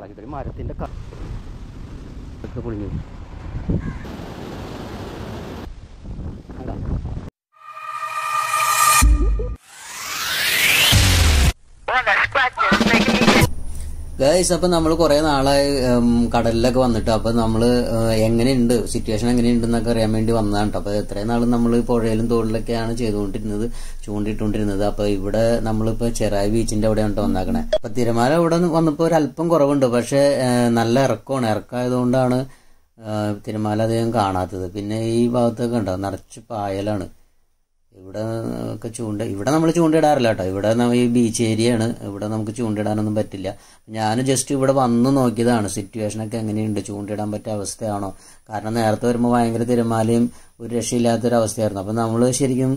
കണക്കാക്കി തരും മരത്തിൻ്റെ പൊളിഞ്ഞു ഗൈസ് അപ്പം നമ്മൾ കുറേ നാളായി കടലിലൊക്കെ വന്നിട്ട് അപ്പം നമ്മൾ എങ്ങനെയുണ്ട് സിറ്റുവേഷൻ എങ്ങനെയുണ്ട് എന്നൊക്കെ അറിയാൻ വേണ്ടി വന്നതാണ് കേട്ടോ അപ്പോൾ ഇത്രയും നാൾ നമ്മൾ പുഴയിലും തോടിലൊക്കെയാണ് ചെയ്തുകൊണ്ടിരുന്നത് ചൂണ്ടിട്ടുകൊണ്ടിരുന്നത് അപ്പോൾ ഇവിടെ നമ്മളിപ്പോൾ ചെറായ ബീച്ചിൻ്റെ അവിടെയാണ് കേട്ടോ വന്നേക്കണേ അപ്പോൾ തിരമാല ഇവിടെ വന്നപ്പോൾ ഒരല്പം കുറവുണ്ട് പക്ഷേ നല്ല ഇറക്കമാണ് ഇറക്കമായതുകൊണ്ടാണ് തിരമാല അധികം കാണാത്തത് പിന്നെ ഈ ഭാഗത്തൊക്കെ ഉണ്ടാവും നിറച്ച് പായലാണ് ഇവിടെ ഒക്കെ ചൂണ്ട ഇവിടെ നമ്മൾ ചൂണ്ടയിടാറില്ല കേട്ടോ ഇവിടെ ഈ ബീച്ച് ഏരിയയാണ് ഇവിടെ നമുക്ക് ചൂണ്ടയിടാനൊന്നും പറ്റില്ല ഞാൻ ജസ്റ്റ് ഇവിടെ വന്ന് നോക്കിയതാണ് സിറ്റുവേഷനൊക്കെ എങ്ങനെയുണ്ട് ചൂണ്ടയിടാൻ പറ്റിയ അവസ്ഥയാണോ കാരണം നേരത്തെ വരുമ്പോൾ ഭയങ്കര തിരമാലയും ഒരു രക്ഷയില്ലാത്തൊരു അവസ്ഥയായിരുന്നു അപ്പം നമ്മൾ ശരിക്കും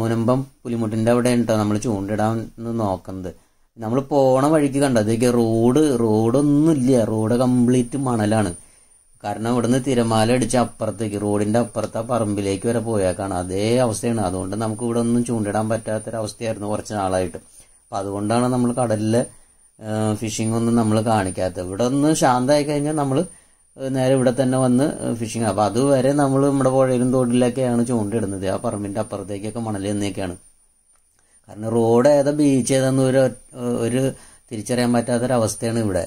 മുനമ്പം പുലിമുട്ടിൻ്റെ അവിടെ ഉണ്ടോ നമ്മൾ ചൂണ്ടിടാൻ നോക്കുന്നത് നമ്മൾ പോണ വഴിക്ക് കണ്ടത് റോഡ് റോഡൊന്നുമില്ല റോഡ് കംപ്ലീറ്റ് മണലാണ് കാരണം ഇവിടുന്ന് തിരമാല അടിച്ച് അപ്പുറത്തേക്ക് റോഡിന്റെ അപ്പുറത്തെ പറമ്പിലേക്ക് വരെ പോയേക്കാണ് അതേ അവസ്ഥയാണ് അതുകൊണ്ട് നമുക്ക് ഇവിടെ ഒന്നും ചൂണ്ടിടാൻ പറ്റാത്തൊരവസ്ഥയായിരുന്നു കുറച്ച് നാളായിട്ട് അപ്പൊ അതുകൊണ്ടാണ് നമ്മൾ കടലിൽ ഫിഷിംഗ് ഒന്നും നമ്മൾ കാണിക്കാത്തത് ഇവിടെ ഒന്ന് ശാന്തമായി കഴിഞ്ഞാൽ നമ്മൾ നേരെ ഇവിടെ തന്നെ വന്ന് ഫിഷിംഗ് അപ്പൊ അതുവരെ നമ്മൾ നമ്മുടെ പുഴയിലും തോട്ടിലൊക്കെയാണ് ചൂണ്ടിടുന്നത് ആ പറമ്പിന്റെ അപ്പുറത്തേക്കൊക്കെ മണൽ എന്നൊക്കെയാണ് കാരണം റോഡ് ഏതാ ബീച്ച് ഏതാന്ന് ഒരു ഒരു തിരിച്ചറിയാൻ പറ്റാത്തൊരവസ്ഥയാണ് ഇവിടെ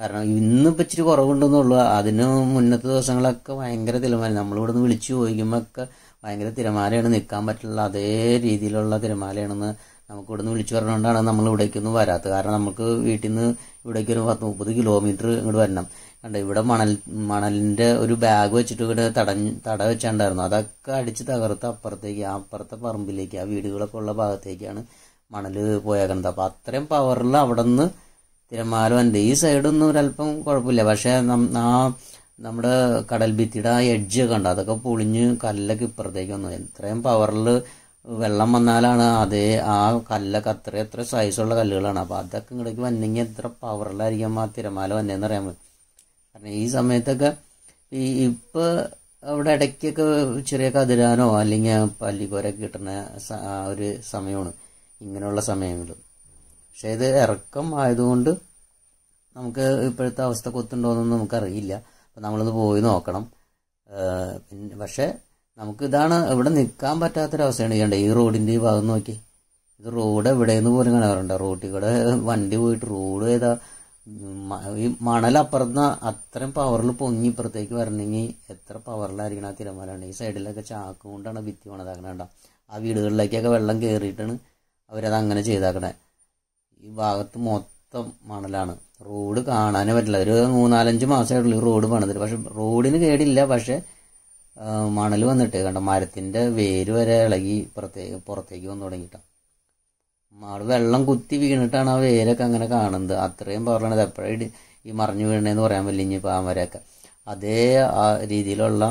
കാരണം ഇന്നിപ്പോൾ ഇച്ചിരി കുറവുണ്ടെന്നുള്ളൂ അതിന് മുന്നത്തെ ദിവസങ്ങളൊക്കെ ഭയങ്കര തിരമാല നമ്മളിവിടെ നിന്ന് വിളിച്ചു ചോദിക്കുമ്പോൾ ഒക്കെ ഭയങ്കര തിരമാലയാണ് നിൽക്കാൻ പറ്റുള്ള അതേ രീതിയിലുള്ള തിരമാലയാണെന്ന് നമുക്ക് ഇവിടുന്ന് വിളിച്ചു പറഞ്ഞുകൊണ്ടാണ് നമ്മൾ ഇവിടേക്കൊന്നും വരാത്തത് കാരണം നമുക്ക് വീട്ടിൽ നിന്ന് ഇവിടേക്ക് ഒരു പത്ത് മുപ്പത് കിലോമീറ്റർ ഇങ്ങോട്ട് വരണം കണ്ടോ ഇവിടെ മണൽ മണലിൻ്റെ ഒരു ബാഗ് വെച്ചിട്ട് ഇവിടെ തട തട വെച്ചാണ്ടായിരുന്നു അതൊക്കെ അടിച്ച് തകർത്ത് അപ്പുറത്തേക്ക് ആ അപ്പുറത്തെ പറമ്പിലേക്ക് ആ വീടുകളൊക്കെ ഉള്ള ഭാഗത്തേക്കാണ് മണൽ പോയേക്കുന്നത് അപ്പോൾ അത്രയും പവറിൽ അവിടെ നിന്ന് തിരമാലൻ്റെ ഈ സൈഡൊന്നും ഒരല്പം കുഴപ്പമില്ല പക്ഷേ ആ നമ്മുടെ കടൽ ഭിത്തിയുടെ ആ എഡ്ജ് കണ്ട അതൊക്കെ പൊളിഞ്ഞ് കല്ലൊക്കെ ഇപ്പുറത്തേക്ക് വന്നു എത്രയും പവറിൽ വെള്ളം വന്നാലാണ് അതേ ആ കല്ലൊക്കെ അത്ര എത്ര സൈസുള്ള കല്ലുകളാണ് അപ്പോൾ അതൊക്കെ ഇങ്ങോട്ടേക്ക് വന്നെങ്കിൽ എത്ര പവറിലായിരിക്കും ആ തിരമാല വന്നതെന്ന് അറിയാൻ പറ്റും കാരണം ഈ സമയത്തൊക്കെ ഈ ഇപ്പോൾ അവിടെ ഇടയ്ക്കൊക്കെ ചെറിയ കതിരാനോ അല്ലെങ്കിൽ പല്ലിക്കോരൊക്കെ കിട്ടുന്ന ഒരു സമയമാണ് ഇങ്ങനെയുള്ള സമയങ്ങളും പക്ഷേ ഇത് ഇറക്കം ആയതുകൊണ്ട് നമുക്ക് ഇപ്പോഴത്തെ അവസ്ഥ കൊത്തുണ്ടോയെന്നൊന്നും നമുക്കറിയില്ല അപ്പം നമ്മളത് പോയി നോക്കണം പിന്നെ പക്ഷേ നമുക്കിതാണ് ഇവിടെ നിൽക്കാൻ പറ്റാത്തൊരവസ്ഥയാണ് ചെയ്യേണ്ടത് ഈ റോഡിൻ്റെ ഈ ഭാഗം നോക്കി ഇത് റോഡ് എവിടെയെന്ന് പോലും കാണാറുണ്ട് റോഡിൽ കൂടെ വണ്ടി പോയിട്ട് റോഡ് ഏതാ ഈ മണലപ്പുറത്ത് അത്രയും പവറിൽ പൊങ്ങി ഇപ്പുറത്തേക്ക് വരണമെങ്കിൽ എത്ര പവറിലായിരിക്കണം ആ തിരമാലാണ് ഈ സൈഡിലൊക്കെ ചാക്ക് കൊണ്ടാണ് ഭിത്തി പണിതാക്കണേണ്ട ആ വീടുകളിലേക്കൊക്കെ വെള്ളം കയറിയിട്ടാണ് അവരത് അങ്ങനെ ചെയ്താക്കണേ ഈ ഭാഗത്ത് മൊത്തം മണലാണ് റോഡ് കാണാനേ പറ്റില്ല ഒരു മൂന്നാലഞ്ച് മാസമായിട്ടുള്ളൂ ഈ റോഡ് പണിതിട്ട് പക്ഷെ റോഡിന് കേടില്ല പക്ഷെ മണൽ വന്നിട്ട് കണ്ട മരത്തിൻ്റെ വേര് വരെ ഇളകി പുറത്തേക്ക് പുറത്തേക്ക് വന്നു തുടങ്ങിയിട്ടാണ് അവിടെ വെള്ളം കുത്തി വീണിട്ടാണ് ആ വേരൊക്കെ അങ്ങനെ കാണുന്നത് അത്രയും പവറാണ് എപ്പോഴും ഈ മറിഞ്ഞു വീണെന്ന് പറയാൻ പറ്റില്ല ഇനി പാമ്പരൊക്കെ അതേ ആ രീതിയിലുള്ള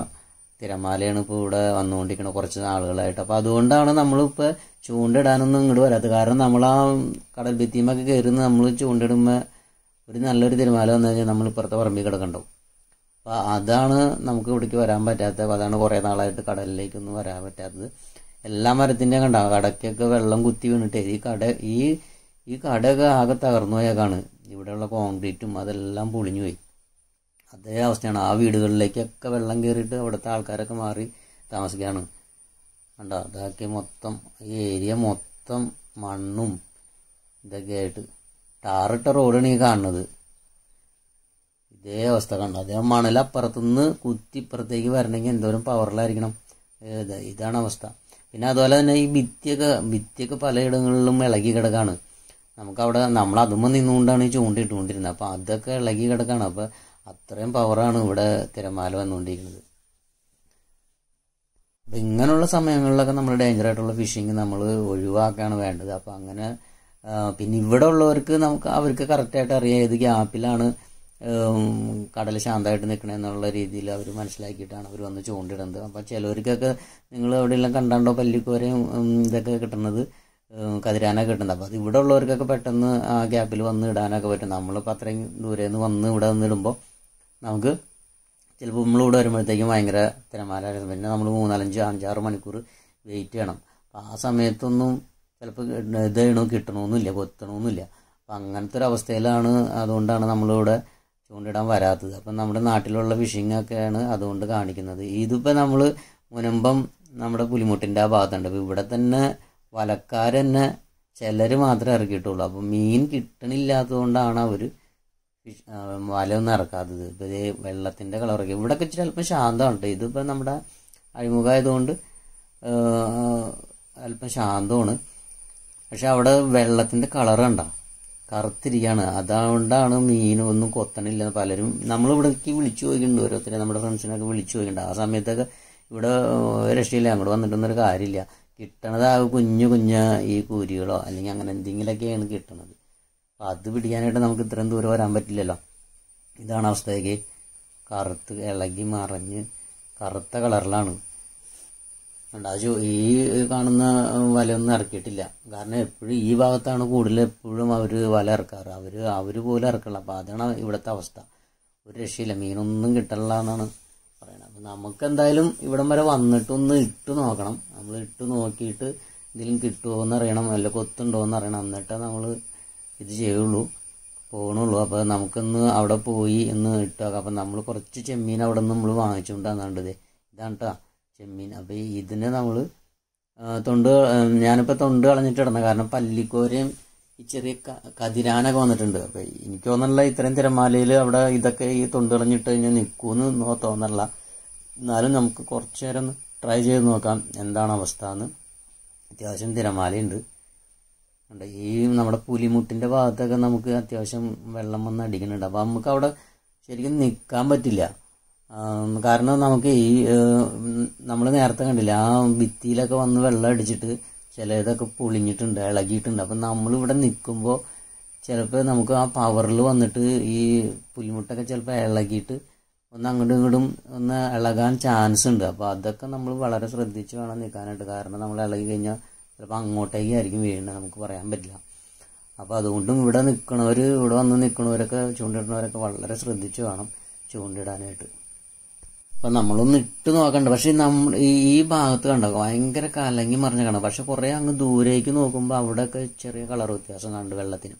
തിരമാലയാണ് ഇപ്പോൾ ഇവിടെ വന്നുകൊണ്ടിരിക്കുന്നത് കുറച്ച് നാളുകളായിട്ട് അപ്പോൾ അതുകൊണ്ടാണ് നമ്മളിപ്പോൾ ചൂണ്ടിടാനൊന്നും ഇങ്ങോട്ട് വരാത്തത് കാരണം നമ്മൾ ആ കടൽ ഭിത്തിയുമൊക്കെ കയറുന്ന നമ്മൾ ചൂണ്ടിടുമ്പോൾ ഒരു നല്ലൊരു തിരുമാല വന്നു കഴിഞ്ഞാൽ നമ്മൾ ഇപ്പുറത്തെ പറമ്പിൽ കിടക്കണ്ടാവും അപ്പോൾ അതാണ് നമുക്ക് ഇവിടേക്ക് വരാൻ പറ്റാത്തത് അതാണ് കുറേ നാളായിട്ട് കടലിലേക്കൊന്നും വരാൻ പറ്റാത്തത് എല്ലാ മരത്തിൻ്റെയും കണ്ടാവും കടയ്ക്കൊക്കെ വെള്ളം കുത്തി വീണിട്ടേ ഈ കട ഈ ഈ കടയൊക്കെ ആകെ തകർന്നു പോയേക്കാണ് ഇവിടെയുള്ള കോൺക്രീറ്റും അതെല്ലാം പൊളിഞ്ഞു പോയി അതേ അവസ്ഥയാണ് ആ വീടുകളിലേക്കൊക്കെ വെള്ളം കയറിയിട്ട് അവിടുത്തെ ആൾക്കാരൊക്കെ മാറി താമസിക്കുകയാണ് കണ്ട ഇതാക്കി മൊത്തം ഈ ഏരിയ മൊത്തം മണ്ണും ഇതൊക്കെ ആയിട്ട് ടാറിട്ട റോഡാണ് ഈ കാണുന്നത് ഇതേ അവസ്ഥ കണ്ടോ അതേ മണൽ നിന്ന് കുത്തി ഇപ്പുറത്തേക്ക് വരണമെങ്കിൽ എന്തോരം പവറിലായിരിക്കണം ഇതാണ് അവസ്ഥ പിന്നെ അതുപോലെ തന്നെ ഈ ഭിത്തിയൊക്കെ ഭിത്തിയൊക്കെ പലയിടങ്ങളിലും ഇളകി കിടക്കാണ് നമുക്കവിടെ നമ്മൾ അതുമ്പോൾ നിന്നുകൊണ്ടാണ് ഈ ചൂണ്ടിട്ടുകൊണ്ടിരുന്നത് അപ്പോൾ അതൊക്കെ ഇളകി കിടക്കാണ് അപ്പോൾ അത്രയും പവറാണ് ഇവിടെ തിരമാല വന്നുകൊണ്ടിരിക്കുന്നത് ഇങ്ങനെയുള്ള സമയങ്ങളിലൊക്കെ നമ്മൾ ഡേഞ്ചർ ആയിട്ടുള്ള ഫിഷിങ് നമ്മൾ ഒഴിവാക്കുകയാണ് വേണ്ടത് അപ്പോൾ അങ്ങനെ പിന്നെ ഇവിടെ ഉള്ളവർക്ക് നമുക്ക് അവർക്ക് കറക്റ്റായിട്ട് അറിയാം ഏത് ഗ്യാപ്പിലാണ് കടൽ ശാന്തമായിട്ട് നിൽക്കണമെന്നുള്ള രീതിയിൽ അവർ മനസ്സിലാക്കിയിട്ടാണ് അവർ വന്ന് ചൂണ്ടിടുന്നത് അപ്പോൾ ചിലവർക്കൊക്കെ നിങ്ങൾ എവിടെയെല്ലാം കണ്ടാണ്ടോ പല്ലിക്കോരയും ഇതൊക്കെ കിട്ടുന്നത് കതിരാനൊക്കെ കിട്ടുന്നത് അപ്പോൾ അത് ഇവിടെ ഉള്ളവർക്കൊക്കെ പെട്ടെന്ന് ആ ഗ്യാപ്പിൽ വന്ന് ഇടാനൊക്കെ പറ്റും നമ്മളിപ്പോൾ അത്രയും ദൂരെ നിന്ന് വന്ന് ഇവിടെ ഇടുമ്പോൾ നമുക്ക് ചിലപ്പോൾ നമ്മൾ ഇവിടെ വരുമ്പോഴത്തേക്കും ഭയങ്കര തിരമാലായിരുന്നു പിന്നെ നമ്മൾ മൂന്നാലഞ്ച് അഞ്ചാറ് മണിക്കൂർ വെയിറ്റ് ചെയ്യണം അപ്പം ആ സമയത്തൊന്നും ചിലപ്പോൾ ഇത് ചെയ്യണോ കിട്ടണമെന്നില്ല കൊത്തണമെന്നില്ല അപ്പം അങ്ങനത്തെ ഒരു അവസ്ഥയിലാണ് അതുകൊണ്ടാണ് നമ്മളിവിടെ ചൂണ്ടിടാൻ വരാത്തത് അപ്പം നമ്മുടെ നാട്ടിലുള്ള ഫിഷിംഗ് ഒക്കെയാണ് അതുകൊണ്ട് കാണിക്കുന്നത് ഇതിപ്പോൾ നമ്മൾ മുനമ്പം നമ്മുടെ പുലിമുട്ടിൻ്റെ ആ ഭാഗത്തുണ്ട് അപ്പോൾ ഇവിടെ തന്നെ വലക്കാരെന്നെ ചിലർ മാത്രമേ ഇറക്കിയിട്ടുള്ളൂ അപ്പം മീൻ കിട്ടണില്ലാത്തതുകൊണ്ടാണ് അവർ വലയൊന്നും ഇറക്കാത്തത് ഇപ്പോൾ ഇതേ വെള്ളത്തിൻ്റെ കളറൊക്കെ ഇവിടെയൊക്കെ ഇച്ചിരി അല്പം ശാന്തമാണ് കേട്ടോ ഇതിപ്പോൾ നമ്മുടെ അഴിമുഖമായതുകൊണ്ട് അല്പം ശാന്തമാണ് പക്ഷെ അവിടെ വെള്ളത്തിൻ്റെ കളർ ഉണ്ടാവും കറുത്തിരിക്കുകയാണ് അതുകൊണ്ടാണ് മീനൊന്നും ഒന്നും കൊത്തണില്ല പലരും നമ്മളിവിടേക്ക് വിളിച്ചു ചോദിക്കുന്നുണ്ട് ഓരോരുത്തരെ നമ്മുടെ ഫ്രണ്ട്സിനൊക്കെ വിളിച്ചു ചോദിക്കുന്നുണ്ട് ആ സമയത്തൊക്കെ ഇവിടെ രക്ഷയില്ല അങ്ങോട്ട് വന്നിട്ടൊന്നൊരു കാര്യമില്ല കിട്ടണത് കുഞ്ഞു കുഞ്ഞ ഈ കൂരികളോ അല്ലെങ്കിൽ അങ്ങനെ എന്തെങ്കിലുമൊക്കെയാണ് കിട്ടണത് അപ്പം അത് പിടിക്കാനായിട്ട് നമുക്ക് ഇത്രയും ദൂരം വരാൻ പറ്റില്ലല്ലോ ഇതാണ് അവസ്ഥയൊക്കെ കറുത്ത് ഇളകി മറഞ്ഞ് കറുത്ത കളറിലാണ് അത് ഈ കാണുന്ന വലയൊന്നും ഇറക്കിയിട്ടില്ല കാരണം എപ്പോഴും ഈ ഭാഗത്താണ് കൂടുതൽ എപ്പോഴും അവർ വല ഇറക്കാറ് അവർ അവർ പോലും ഇറക്കണം അപ്പോൾ അതാണ് ഇവിടുത്തെ അവസ്ഥ ഒരു രക്ഷയില്ല മീനൊന്നും കിട്ടണില്ല എന്നാണ് പറയുന്നത് അപ്പോൾ നമുക്ക് എന്തായാലും ഇവിടം വരെ വന്നിട്ടൊന്ന് ഇട്ട് നോക്കണം നമ്മൾ ഇട്ട് നോക്കിയിട്ട് ഇതിലും കിട്ടുമോ എന്ന് അറിയണം അല്ല കൊത്തുണ്ടോ എന്ന് അറിയണം എന്നിട്ട് നമ്മൾ ഇത് ചെയ്യുള്ളൂ പോകണുള്ളൂ അപ്പോൾ നമുക്കൊന്ന് അവിടെ പോയി ഒന്ന് ഇട്ടാക്കാം അപ്പം നമ്മൾ കുറച്ച് ചെമ്മീൻ അവിടെ നിന്ന് നമ്മൾ വാങ്ങിച്ചുകൊണ്ടാണ് കണ്ടത് ഇതാണ് കേട്ടോ ചെമ്മീൻ അപ്പോൾ ഇതിനെ നമ്മൾ തൊണ്ട് ഞാനിപ്പോൾ തൊണ്ട് കളഞ്ഞിട്ട് ഇടണം കാരണം പല്ലിക്കോരയും ഈ ചെറിയ കതിരാനൊക്കെ വന്നിട്ടുണ്ട് അപ്പോൾ എനിക്ക് തോന്നണില്ല ഇത്രയും തിരമാലയിൽ അവിടെ ഇതൊക്കെ ഈ തൊണ്ട് കളഞ്ഞിട്ട് കഴിഞ്ഞാൽ നിൽക്കുമെന്ന് തോന്നണില്ല എന്നാലും നമുക്ക് കുറച്ച് നേരം ഒന്ന് ട്രൈ ചെയ്ത് നോക്കാം എന്താണ് അവസ്ഥ എന്ന് അത്യാവശ്യം തിരമാലയുണ്ട് അതുകൊണ്ട് ഈ നമ്മുടെ പുലിമുട്ടിൻ്റെ ഭാഗത്തൊക്കെ നമുക്ക് അത്യാവശ്യം വെള്ളം വന്ന് അടിക്കുന്നുണ്ട് അപ്പോൾ നമുക്ക് അവിടെ ശരിക്കും നിൽക്കാൻ പറ്റില്ല കാരണം നമുക്ക് ഈ നമ്മൾ നേരത്തെ കണ്ടില്ല ആ ഭിത്തിയിലൊക്കെ വന്ന് വെള്ളം അടിച്ചിട്ട് ചിലതൊക്കെ പൊളിഞ്ഞിട്ടുണ്ട് ഇളകിയിട്ടുണ്ട് അപ്പം നമ്മളിവിടെ നിൽക്കുമ്പോൾ ചിലപ്പോൾ നമുക്ക് ആ പവറിൽ വന്നിട്ട് ഈ പുലിമുട്ടൊക്കെ ചിലപ്പോൾ ഇളകിയിട്ട് ഒന്ന് അങ്ങോട്ടും ഇങ്ങോട്ടും ഒന്ന് ഇളകാൻ ചാൻസ് ഉണ്ട് അപ്പോൾ അതൊക്കെ നമ്മൾ വളരെ ശ്രദ്ധിച്ച് വേണം നിൽക്കാനായിട്ട് കാരണം നമ്മൾ ഇളകി കഴിഞ്ഞാൽ ചിലപ്പോൾ ആയിരിക്കും വീഴുന്നത് നമുക്ക് പറയാൻ പറ്റില്ല അപ്പോൾ അതുകൊണ്ടും ഇവിടെ നിൽക്കണവർ ഇവിടെ വന്ന് നിൽക്കണവരൊക്കെ ചൂണ്ടിടുന്നവരൊക്കെ വളരെ ശ്രദ്ധിച്ച് വേണം ചൂണ്ടിടാനായിട്ട് അപ്പം നമ്മളൊന്ന് ഇട്ട് നോക്കണ്ട പക്ഷേ നമ്മൾ ഈ ഭാഗത്ത് കണ്ടോ ഭയങ്കര കലങ്ങി മറിഞ്ഞ കാണാം പക്ഷെ കുറേ അങ്ങ് ദൂരേക്ക് നോക്കുമ്പോൾ അവിടെയൊക്കെ ചെറിയ കളർ വ്യത്യാസം കണ്ട് വെള്ളത്തിന്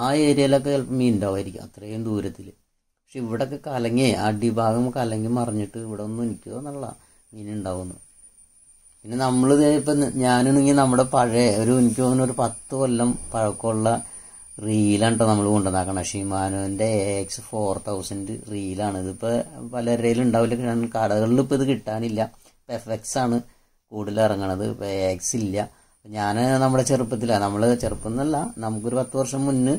ആ ഏരിയയിലൊക്കെ ചിലപ്പോൾ മീൻ ഉണ്ടാവുമായിരിക്കും അത്രയും ദൂരത്തിൽ പക്ഷെ ഇവിടെയൊക്കെ കലങ്ങിയേ അടിഭാഗം കലങ്ങി മറിഞ്ഞിട്ട് ഇവിടെ ഒന്നും എനിക്കോ തോന്നല്ല മീൻ ഉണ്ടാവുമെന്ന് പിന്നെ നമ്മൾ ഇപ്പൊ ഞാനാണെങ്കിൽ നമ്മുടെ പഴയ ഒരു എനിക്ക് തോന്നുന്നു ഒരു പത്ത് കൊല്ലം പഴക്കമുള്ള റീലാണ് കേട്ടോ നമ്മൾ കൊണ്ടുവന്നാക്കണം ഷിമാനോന്റെ എക്സ് ഫോർ തൗസൻഡ് റീലാണ് ഇതിപ്പോൾ പലരുടെയിലും ഉണ്ടാവില്ല കടകളിൽ ഇപ്പൊ ഇത് കിട്ടാനില്ല ഇപ്പോൾ എഫ് എക്സ് ആണ് കൂടുതൽ ഇറങ്ങണത് എക്സ് ഇല്ല ഞാൻ നമ്മുടെ ചെറുപ്പത്തിലാണ് നമ്മൾ ചെറുപ്പം എന്നല്ല നമുക്കൊരു പത്ത് വർഷം മുന്നേ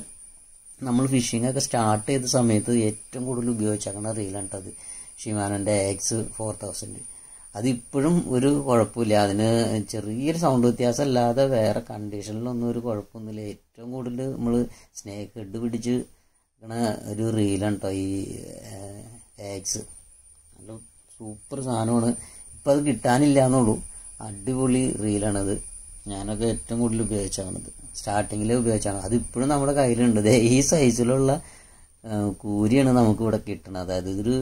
നമ്മൾ ഫിഷിംഗ് ഒക്കെ സ്റ്റാർട്ട് ചെയ്ത സമയത്ത് ഏറ്റവും കൂടുതൽ ഉപയോഗിച്ചേക്കുന്ന റീലാണ് കേട്ടത് ഷിമാനോന്റെ എക്സ് ഫോർ തൗസൻഡ് അതിപ്പോഴും ഒരു കുഴപ്പമില്ല അതിന് ചെറിയൊരു സൗണ്ട് വ്യത്യാസം അല്ലാതെ വേറെ കണ്ടീഷനിലൊന്നും ഒരു കുഴപ്പമൊന്നുമില്ല ഏറ്റവും കൂടുതൽ നമ്മൾ സ്നേക്ക് ഹെഡ് പിടിച്ച് ഒരു റീലാണ് കേട്ടോ ഈ ആക്സ് നല്ല സൂപ്പർ സാധനമാണ് ഇപ്പം അത് കിട്ടാനില്ല എന്നുള്ളൂ അടിപൊളി റീലാണത് ഞാനൊക്കെ ഏറ്റവും കൂടുതൽ ഉപയോഗിച്ചാണത് സ്റ്റാർട്ടിങ്ങിൽ ഉപയോഗിച്ചാണ് അതിപ്പോഴും നമ്മുടെ കയ്യിലുണ്ട് ഈ സൈസിലുള്ള കൂരിയാണ് നമുക്കിവിടെ കിട്ടണത് അതായത് ഇതൊരു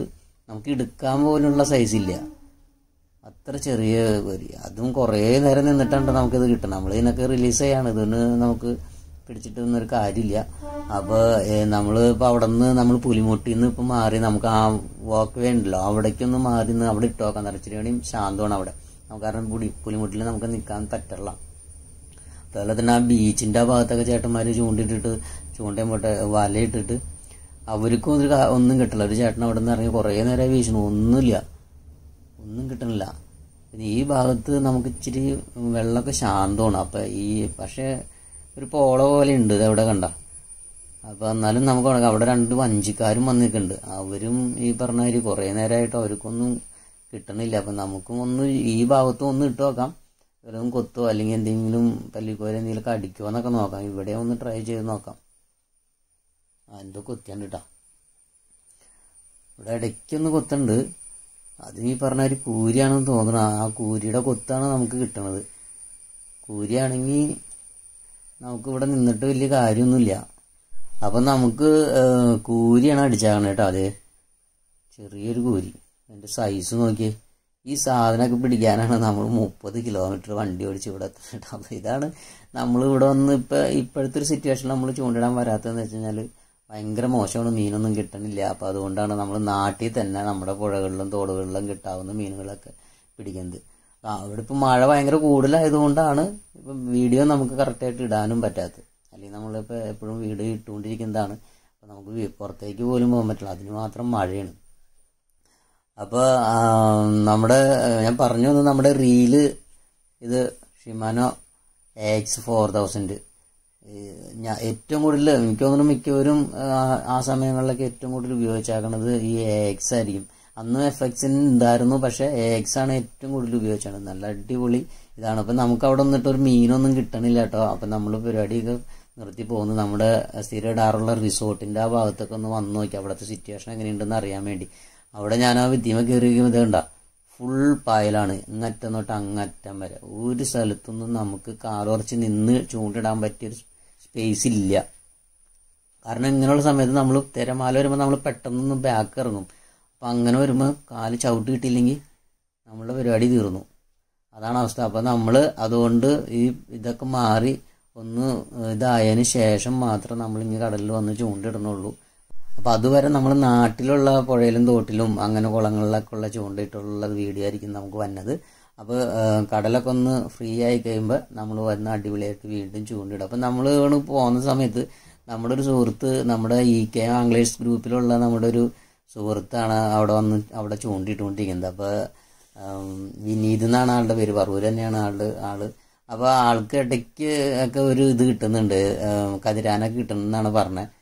നമുക്ക് എടുക്കാൻ പോലുള്ള സൈസില്ല അത്ര ചെറിയ വരി അതും കുറേ നേരം നിന്നിട്ടുണ്ട് നമുക്കിത് കിട്ടണം നമ്മൾ ഇതിനൊക്കെ റിലീസ് ചെയ്യാണ് ഇതൊന്ന് നമുക്ക് പിടിച്ചിട്ടൊന്നും ഒരു കാര്യമില്ല അപ്പോൾ നമ്മൾ ഇപ്പോൾ അവിടെ നിന്ന് നമ്മൾ പുലിമുട്ടിൽ നിന്ന് ഇപ്പം മാറി നമുക്ക് ആ വാക്ക് വേ ഉണ്ടല്ലോ അവിടേക്കൊന്ന് മാറി നിന്ന് അവിടെ ഇട്ടോക്കാൻ നിറച്ചിട്ട് വേണ്ടി ശാന്തമാണ് അവിടെ നമുക്ക് കാരണം പുടി പുലിമുട്ടിൽ നമുക്ക് നിൽക്കാൻ പറ്റുള്ള അതുപോലെ തന്നെ ആ ബീച്ചിൻ്റെ ആ ഭാഗത്തൊക്കെ ചേട്ടന്മാർ ചൂണ്ടിട്ടിട്ട് ചൂണ്ടയും പോട്ടെ വലയിട്ടിട്ട് അവർക്കും ഒന്നും കിട്ടില്ല ഒരു ചേട്ടൻ അവിടെ നിന്ന് ഇറങ്ങി കുറേ നേരം വീശണു ഒന്നുമില്ല ഒന്നും കിട്ടണില്ല പിന്നെ ഈ ഭാഗത്ത് നമുക്ക് ഇച്ചിരി വെള്ളമൊക്കെ ശാന്തമാണ് അപ്പം ഈ പക്ഷേ ഒരു പോള പോലെ ഉണ്ട് ഇത് അവിടെ കണ്ട അപ്പോൾ എന്നാലും നമുക്ക് അവിടെ രണ്ട് വഞ്ചിക്കാരും വന്നിട്ടുണ്ട് അവരും ഈ പറഞ്ഞ കുറേ നേരമായിട്ട് അവർക്കൊന്നും കിട്ടണില്ല അപ്പം നമുക്കും ഒന്ന് ഈ ഭാഗത്തും ഒന്ന് ഇട്ട് നോക്കാം വല്ലതും കൊത്തോ അല്ലെങ്കിൽ എന്തെങ്കിലും എന്തെങ്കിലും ഒക്കെ അടിക്കുമോ എന്നൊക്കെ നോക്കാം ഇവിടെ ഒന്ന് ട്രൈ ചെയ്ത് നോക്കാം എന്തോ കൊത്തിയാണ്ട് കേട്ടോ ഇവിടെ ഇടയ്ക്കൊന്ന് കൊത്തുണ്ട് അത് ഈ പറഞ്ഞ ഒരു കൂരിയാണെന്ന് തോന്നണം ആ കൂരിയുടെ കൊത്താണ് നമുക്ക് കിട്ടണത് കൂരിയാണെങ്കിൽ നമുക്കിവിടെ നിന്നിട്ട് വലിയ കാര്യമൊന്നുമില്ല അപ്പം നമുക്ക് കൂരിയാണ് അടിച്ചാണ് കേട്ടോ അതെ ചെറിയൊരു കൂരി അതിൻ്റെ സൈസ് നോക്കിയേ ഈ സാധനമൊക്കെ പിടിക്കാനാണ് നമ്മൾ മുപ്പത് കിലോമീറ്റർ വണ്ടി ഓടിച്ച് ഇവിടെ എത്തണം അപ്പോൾ ഇതാണ് നമ്മൾ ഇവിടെ വന്ന് ഇപ്പോഴത്തെ ഒരു സിറ്റുവേഷൻ നമ്മൾ ചൂണ്ടിടാൻ വരാത്തതെന്ന് വെച്ച് കഴിഞ്ഞാൽ ഭയങ്കര മോശമാണ് മീനൊന്നും കിട്ടണില്ല അപ്പോൾ അതുകൊണ്ടാണ് നമ്മൾ നാട്ടിൽ തന്നെ നമ്മുടെ പുഴകളിലും തോടുകളിലും കിട്ടാവുന്ന മീനുകളൊക്കെ പിടിക്കുന്നത് അവിടെ ഇപ്പം മഴ ഭയങ്കര കൂടുതലായതുകൊണ്ടാണ് ഇപ്പം വീഡിയോ നമുക്ക് കറക്റ്റായിട്ട് ഇടാനും പറ്റാത്തത് അല്ലെങ്കിൽ നമ്മളിപ്പോൾ എപ്പോഴും വീഡിയോ ഇട്ടുകൊണ്ടിരിക്കുന്നതാണ് അപ്പോൾ നമുക്ക് പുറത്തേക്ക് പോലും പോകാൻ പറ്റില്ല അതിന് മാത്രം മഴയാണ് അപ്പോൾ നമ്മുടെ ഞാൻ പറഞ്ഞു വന്നത് നമ്മുടെ റീല് ഇത് ഷിമാനോ എക്സ് ഫോർ തൗസൻഡ് ഞാൻ ഏറ്റവും കൂടുതൽ എനിക്ക് തോന്നുന്നു മിക്കവരും ആ സമയങ്ങളിലൊക്കെ ഏറ്റവും കൂടുതൽ ഉപയോഗിച്ചാക്കുന്നത് ഈ എ എക്സ് ആയിരിക്കും അന്നും എഫ് എക്സിന് ഉണ്ടായിരുന്നു പക്ഷേ എ എക്സ് ആണ് ഏറ്റവും കൂടുതൽ ഉപയോഗിച്ചത് നല്ല അടിപൊളി ഇതാണ് അപ്പം നമുക്ക് അവിടെ വന്നിട്ട് ഒരു മീനൊന്നും കിട്ടണില്ല കേട്ടോ അപ്പം നമ്മൾ പരിപാടിയൊക്കെ നിർത്തി പോകുന്നു നമ്മുടെ സ്ഥിരം ഇടാറുള്ള റിസോർട്ടിൻ്റെ ആ ഭാഗത്തൊക്കെ ഒന്ന് വന്ന് നോക്കി അവിടുത്തെ സിറ്റുവേഷൻ എങ്ങനെയുണ്ടെന്ന് അറിയാൻ വേണ്ടി അവിടെ ഞാൻ ആ വിദ്യമ കയറിയിരിക്കുമ്പോൾ ഇതുണ്ട ഫുൾ പായലാണ് ഇങ്ങറ്റം തൊട്ട് അങ്ങറ്റം വരെ ഒരു സ്ഥലത്തൊന്നും നമുക്ക് കാലുറച്ച് നിന്ന് ചൂണ്ടിടാൻ പറ്റിയൊരു സ്പേസ് ഇല്ല കാരണം ഇങ്ങനെയുള്ള സമയത്ത് നമ്മൾ തിരമാല വരുമ്പോൾ നമ്മൾ പെട്ടെന്ന് ബാക്ക് ഇറങ്ങും അപ്പം അങ്ങനെ വരുമ്പോൾ കാല് ചവിട്ട് കിട്ടിയില്ലെങ്കിൽ നമ്മളുടെ പരിപാടി തീർന്നു അതാണ് അവസ്ഥ അപ്പം നമ്മൾ അതുകൊണ്ട് ഈ ഇതൊക്കെ മാറി ഒന്ന് ഇതായതിന് ശേഷം മാത്രം നമ്മൾ ഇങ്ങനെ കടലിൽ വന്ന് ചൂണ്ടിടുന്നുള്ളൂ അപ്പം അതുവരെ നമ്മൾ നാട്ടിലുള്ള പുഴയിലും തോട്ടിലും അങ്ങനെ കുളങ്ങളിലൊക്കെ ഉള്ള ചൂണ്ടയിട്ടുള്ള വീഡിയോ ആയിരിക്കും നമുക്ക് വന്നത് അപ്പോൾ കടലൊക്കെ ഒന്ന് ഫ്രീ ആയി കഴിയുമ്പോൾ നമ്മൾ വന്ന് അടിപൊളിയായിട്ട് വീണ്ടും ചൂണ്ടിടും അപ്പോൾ നമ്മൾ പോകുന്ന സമയത്ത് നമ്മുടെ ഒരു സുഹൃത്ത് നമ്മുടെ ഇ കെ ആംഗ്ലേഴ്സ് ഗ്രൂപ്പിലുള്ള നമ്മുടെ ഒരു സുഹൃത്താണ് അവിടെ വന്ന് അവിടെ ചൂണ്ടിയിട്ടുകൊണ്ടിരിക്കുന്നത് അപ്പോൾ വിനീത് എന്നാണ് ആളുടെ പേര് പറവൂർ തന്നെയാണ് ആൾ ആള് അപ്പോൾ ആൾക്ക് ഇടയ്ക്ക് ഒക്കെ ഒരു ഇത് കിട്ടുന്നുണ്ട് കതിരാനൊക്കെ കിട്ടുന്നെന്നാണ് പറഞ്ഞത്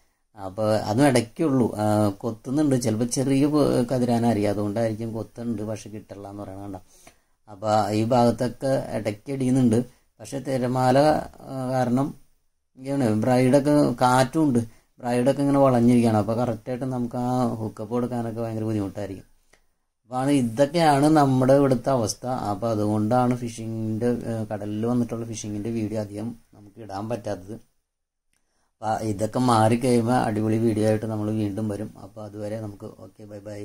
അപ്പോൾ അതും ഇടയ്ക്കുള്ളൂ കൊത്തുന്നുണ്ട് ചിലപ്പോൾ ചെറിയ കതിരാന അറിയാം അതുകൊണ്ടായിരിക്കും കൊത്തുന്നുണ്ട് പക്ഷെ കിട്ടില്ല എന്ന് പറയണ അപ്പോൾ ഈ ഭാഗത്തൊക്കെ ഇടയ്ക്ക് ഇടിയുന്നുണ്ട് പക്ഷേ തിരമാല കാരണം ഇങ്ങനെ ബ്രൈഡൊക്കെ കാറ്റുമുണ്ട് ബ്രൈഡൊക്കെ ഇങ്ങനെ വളഞ്ഞിരിക്കുകയാണ് അപ്പോൾ കറക്റ്റായിട്ട് നമുക്ക് ആ ഹുക്കപ്പ് കൊടുക്കാനൊക്കെ ഭയങ്കര ബുദ്ധിമുട്ടായിരിക്കും അപ്പോൾ ഇതൊക്കെയാണ് നമ്മുടെ ഇവിടുത്തെ അവസ്ഥ അപ്പോൾ അതുകൊണ്ടാണ് ഫിഷിങ്ങിൻ്റെ കടലിൽ വന്നിട്ടുള്ള ഫിഷിങ്ങിൻ്റെ വീഡിയോ അധികം നമുക്ക് ഇടാൻ പറ്റാത്തത് അപ്പോൾ ഇതൊക്കെ മാറിക്കഴിയുമ്പോൾ അടിപൊളി വീഡിയോ ആയിട്ട് നമ്മൾ വീണ്ടും വരും അപ്പോൾ അതുവരെ നമുക്ക് ഓക്കെ ബൈ ബൈ